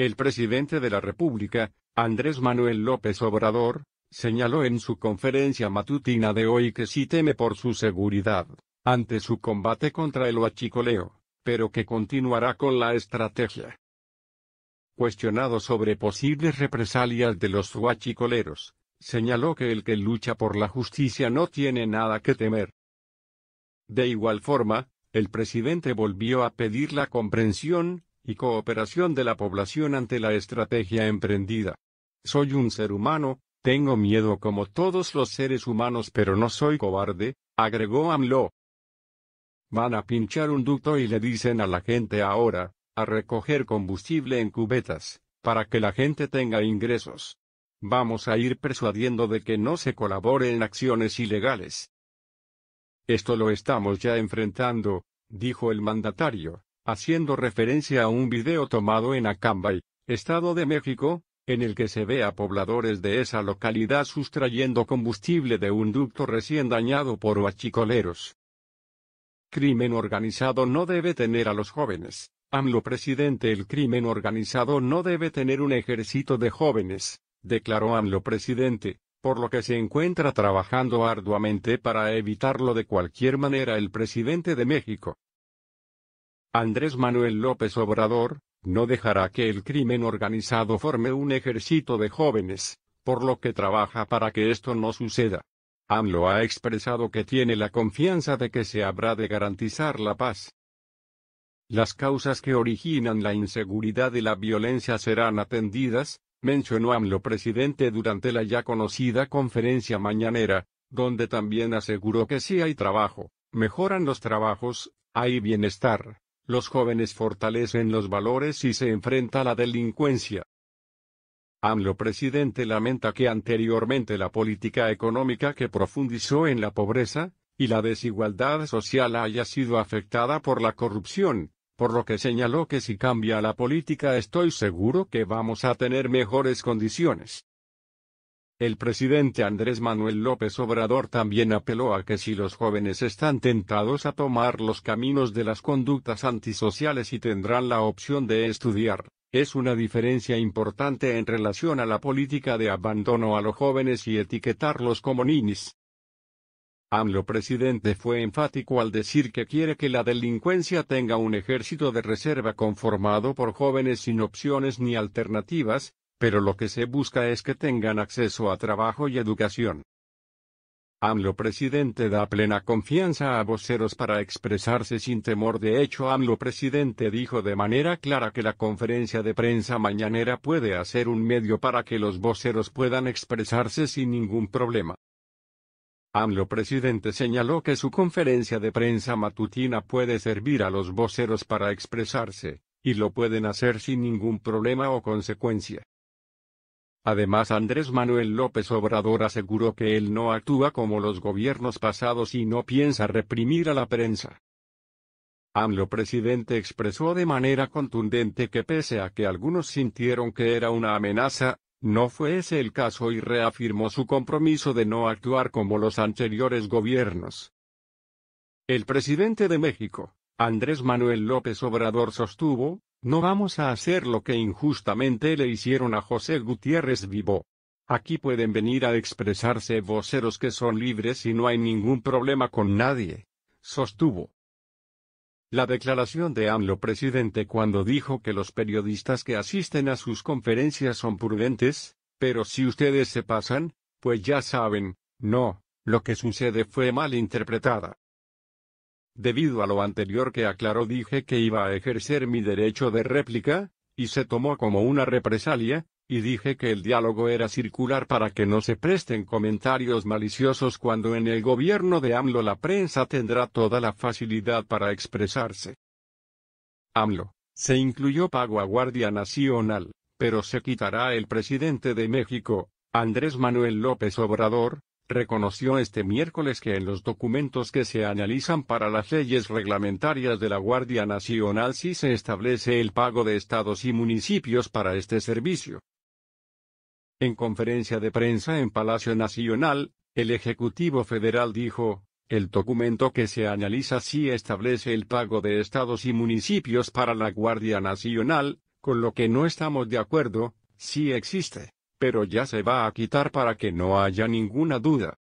El presidente de la República, Andrés Manuel López Obrador, señaló en su conferencia matutina de hoy que sí teme por su seguridad, ante su combate contra el huachicoleo, pero que continuará con la estrategia. Cuestionado sobre posibles represalias de los huachicoleros, señaló que el que lucha por la justicia no tiene nada que temer. De igual forma, el presidente volvió a pedir la comprensión, y cooperación de la población ante la estrategia emprendida. Soy un ser humano, tengo miedo como todos los seres humanos pero no soy cobarde, agregó AMLO. Van a pinchar un ducto y le dicen a la gente ahora, a recoger combustible en cubetas, para que la gente tenga ingresos. Vamos a ir persuadiendo de que no se colabore en acciones ilegales. Esto lo estamos ya enfrentando, dijo el mandatario, haciendo referencia a un video tomado en Acambay, Estado de México, en el que se ve a pobladores de esa localidad sustrayendo combustible de un ducto recién dañado por huachicoleros. Crimen organizado no debe tener a los jóvenes. AMLO presidente El crimen organizado no debe tener un ejército de jóvenes, declaró AMLO presidente, por lo que se encuentra trabajando arduamente para evitarlo de cualquier manera el presidente de México. Andrés Manuel López Obrador, no dejará que el crimen organizado forme un ejército de jóvenes, por lo que trabaja para que esto no suceda. AMLO ha expresado que tiene la confianza de que se habrá de garantizar la paz. Las causas que originan la inseguridad y la violencia serán atendidas, mencionó AMLO presidente durante la ya conocida conferencia mañanera, donde también aseguró que si hay trabajo, mejoran los trabajos, hay bienestar. Los jóvenes fortalecen los valores y se enfrenta la delincuencia. AMLO presidente lamenta que anteriormente la política económica que profundizó en la pobreza, y la desigualdad social haya sido afectada por la corrupción, por lo que señaló que si cambia la política estoy seguro que vamos a tener mejores condiciones. El presidente Andrés Manuel López Obrador también apeló a que si los jóvenes están tentados a tomar los caminos de las conductas antisociales y tendrán la opción de estudiar, es una diferencia importante en relación a la política de abandono a los jóvenes y etiquetarlos como ninis. AMLO presidente fue enfático al decir que quiere que la delincuencia tenga un ejército de reserva conformado por jóvenes sin opciones ni alternativas, pero lo que se busca es que tengan acceso a trabajo y educación. AMLO presidente da plena confianza a voceros para expresarse sin temor. De hecho, AMLO presidente dijo de manera clara que la conferencia de prensa mañanera puede hacer un medio para que los voceros puedan expresarse sin ningún problema. AMLO presidente señaló que su conferencia de prensa matutina puede servir a los voceros para expresarse, y lo pueden hacer sin ningún problema o consecuencia. Además Andrés Manuel López Obrador aseguró que él no actúa como los gobiernos pasados y no piensa reprimir a la prensa. AMLO presidente expresó de manera contundente que pese a que algunos sintieron que era una amenaza, no fue ese el caso y reafirmó su compromiso de no actuar como los anteriores gobiernos. El presidente de México, Andrés Manuel López Obrador sostuvo, no vamos a hacer lo que injustamente le hicieron a José Gutiérrez Vivo. Aquí pueden venir a expresarse voceros que son libres y no hay ningún problema con nadie. Sostuvo. La declaración de AMLO presidente cuando dijo que los periodistas que asisten a sus conferencias son prudentes, pero si ustedes se pasan, pues ya saben, no, lo que sucede fue mal interpretada. Debido a lo anterior que aclaró dije que iba a ejercer mi derecho de réplica, y se tomó como una represalia, y dije que el diálogo era circular para que no se presten comentarios maliciosos cuando en el gobierno de AMLO la prensa tendrá toda la facilidad para expresarse. AMLO, se incluyó pago a Guardia Nacional, pero se quitará el presidente de México, Andrés Manuel López Obrador, reconoció este miércoles que en los documentos que se analizan para las leyes reglamentarias de la Guardia Nacional sí se establece el pago de estados y municipios para este servicio. En conferencia de prensa en Palacio Nacional, el Ejecutivo Federal dijo, el documento que se analiza sí establece el pago de estados y municipios para la Guardia Nacional, con lo que no estamos de acuerdo, sí existe pero ya se va a quitar para que no haya ninguna duda.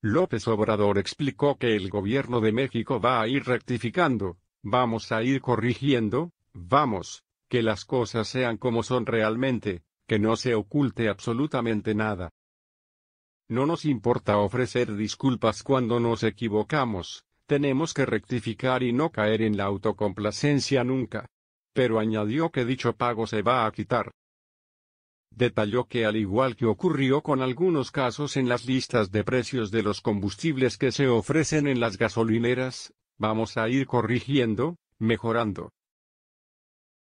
López Obrador explicó que el gobierno de México va a ir rectificando, vamos a ir corrigiendo, vamos, que las cosas sean como son realmente, que no se oculte absolutamente nada. No nos importa ofrecer disculpas cuando nos equivocamos, tenemos que rectificar y no caer en la autocomplacencia nunca. Pero añadió que dicho pago se va a quitar. Detalló que al igual que ocurrió con algunos casos en las listas de precios de los combustibles que se ofrecen en las gasolineras, vamos a ir corrigiendo, mejorando.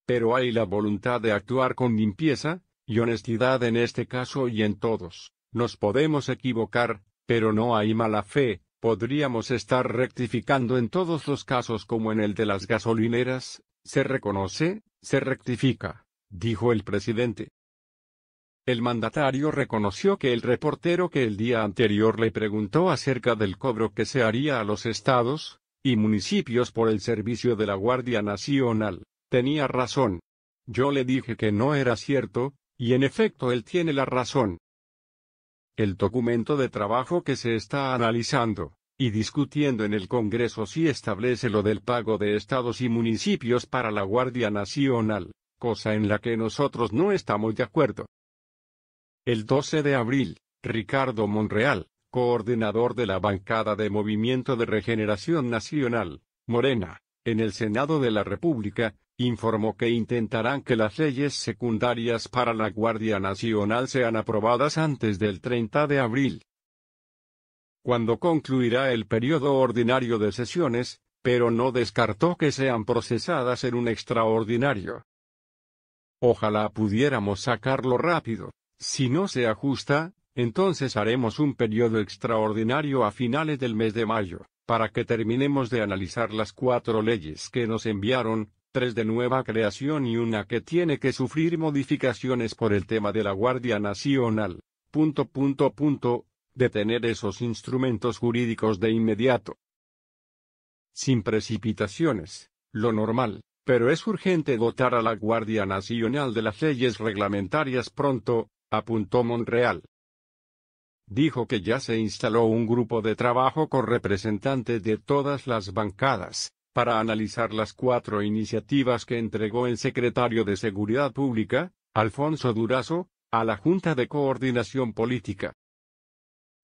Pero hay la voluntad de actuar con limpieza, y honestidad en este caso y en todos. Nos podemos equivocar, pero no hay mala fe, podríamos estar rectificando en todos los casos como en el de las gasolineras, se reconoce, se rectifica, dijo el presidente. El mandatario reconoció que el reportero que el día anterior le preguntó acerca del cobro que se haría a los estados y municipios por el servicio de la Guardia Nacional, tenía razón. Yo le dije que no era cierto, y en efecto él tiene la razón. El documento de trabajo que se está analizando y discutiendo en el Congreso sí establece lo del pago de estados y municipios para la Guardia Nacional, cosa en la que nosotros no estamos de acuerdo. El 12 de abril, Ricardo Monreal, coordinador de la bancada de Movimiento de Regeneración Nacional, Morena, en el Senado de la República, informó que intentarán que las leyes secundarias para la Guardia Nacional sean aprobadas antes del 30 de abril. Cuando concluirá el periodo ordinario de sesiones, pero no descartó que sean procesadas en un extraordinario. Ojalá pudiéramos sacarlo rápido, si no se ajusta, entonces haremos un periodo extraordinario a finales del mes de mayo, para que terminemos de analizar las cuatro leyes que nos enviaron, tres de nueva creación y una que tiene que sufrir modificaciones por el tema de la Guardia Nacional. Punto punto punto, detener esos instrumentos jurídicos de inmediato. Sin precipitaciones, lo normal, pero es urgente dotar a la Guardia Nacional de las leyes reglamentarias pronto, apuntó Monreal. Dijo que ya se instaló un grupo de trabajo con representantes de todas las bancadas, para analizar las cuatro iniciativas que entregó el secretario de Seguridad Pública, Alfonso Durazo, a la Junta de Coordinación Política.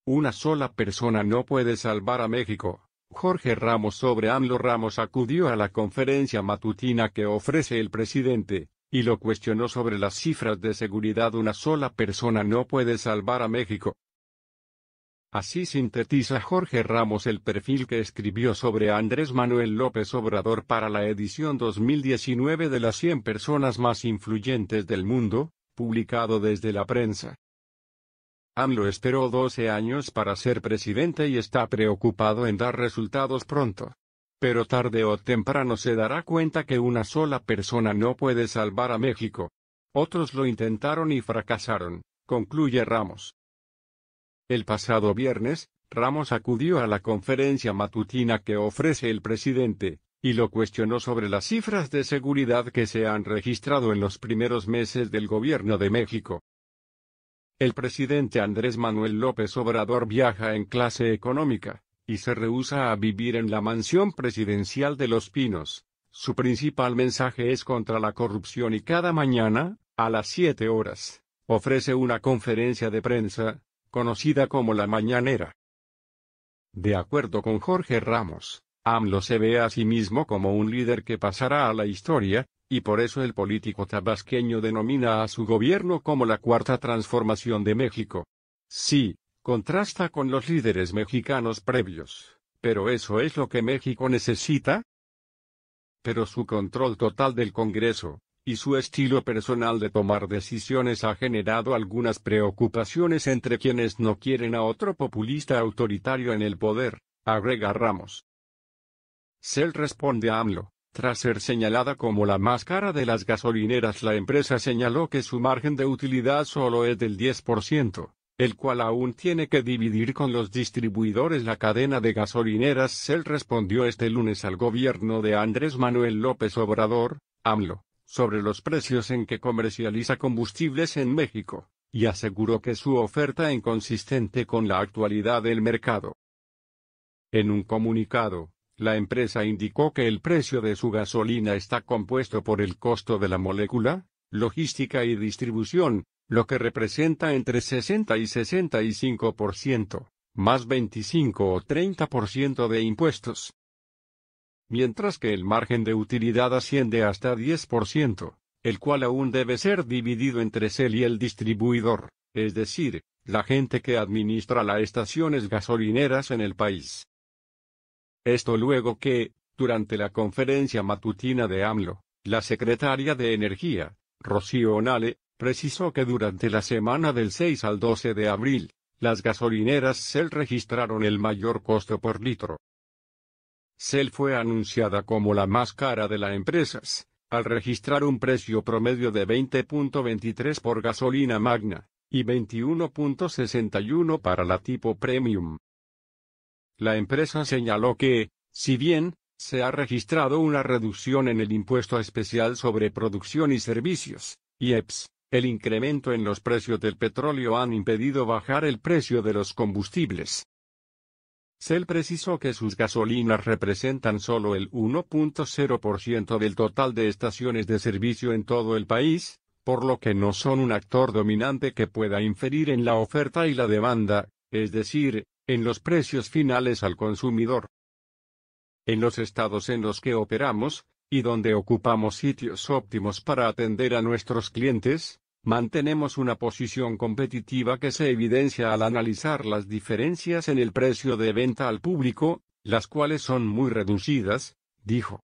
Una sola persona no puede salvar a México. Jorge Ramos sobre AMLO Ramos acudió a la conferencia matutina que ofrece el presidente, y lo cuestionó sobre las cifras de seguridad una sola persona no puede salvar a México. Así sintetiza Jorge Ramos el perfil que escribió sobre Andrés Manuel López Obrador para la edición 2019 de las 100 personas más influyentes del mundo, publicado desde la prensa. AMLO esperó 12 años para ser presidente y está preocupado en dar resultados pronto. Pero tarde o temprano se dará cuenta que una sola persona no puede salvar a México. Otros lo intentaron y fracasaron, concluye Ramos. El pasado viernes, Ramos acudió a la conferencia matutina que ofrece el presidente, y lo cuestionó sobre las cifras de seguridad que se han registrado en los primeros meses del gobierno de México. El presidente Andrés Manuel López Obrador viaja en clase económica, y se rehúsa a vivir en la mansión presidencial de Los Pinos. Su principal mensaje es contra la corrupción y cada mañana, a las 7 horas, ofrece una conferencia de prensa, conocida como la mañanera. De acuerdo con Jorge Ramos, AMLO se ve a sí mismo como un líder que pasará a la historia, y por eso el político tabasqueño denomina a su gobierno como la Cuarta Transformación de México. Sí, Contrasta con los líderes mexicanos previos. ¿Pero eso es lo que México necesita? Pero su control total del Congreso, y su estilo personal de tomar decisiones ha generado algunas preocupaciones entre quienes no quieren a otro populista autoritario en el poder, agrega Ramos. Cell responde a AMLO. Tras ser señalada como la más cara de las gasolineras, la empresa señaló que su margen de utilidad solo es del 10% el cual aún tiene que dividir con los distribuidores la cadena de gasolineras. Shell respondió este lunes al gobierno de Andrés Manuel López Obrador, AMLO, sobre los precios en que comercializa combustibles en México, y aseguró que su oferta es inconsistente con la actualidad del mercado. En un comunicado, la empresa indicó que el precio de su gasolina está compuesto por el costo de la molécula, logística y distribución, lo que representa entre 60 y 65%, más 25 o 30% de impuestos. Mientras que el margen de utilidad asciende hasta 10%, el cual aún debe ser dividido entre CEL y el distribuidor, es decir, la gente que administra las estaciones gasolineras en el país. Esto luego que, durante la conferencia matutina de AMLO, la secretaria de Energía, Rocío Onale, precisó que durante la semana del 6 al 12 de abril, las gasolineras Cell registraron el mayor costo por litro. Cell fue anunciada como la más cara de las empresas, al registrar un precio promedio de 20.23 por gasolina magna, y 21.61 para la tipo premium. La empresa señaló que, si bien, se ha registrado una reducción en el impuesto especial sobre producción y servicios, IEPS. El incremento en los precios del petróleo han impedido bajar el precio de los combustibles. CEL precisó que sus gasolinas representan solo el 1.0% del total de estaciones de servicio en todo el país, por lo que no son un actor dominante que pueda inferir en la oferta y la demanda, es decir, en los precios finales al consumidor en los estados en los que operamos, y donde ocupamos sitios óptimos para atender a nuestros clientes, mantenemos una posición competitiva que se evidencia al analizar las diferencias en el precio de venta al público, las cuales son muy reducidas, dijo.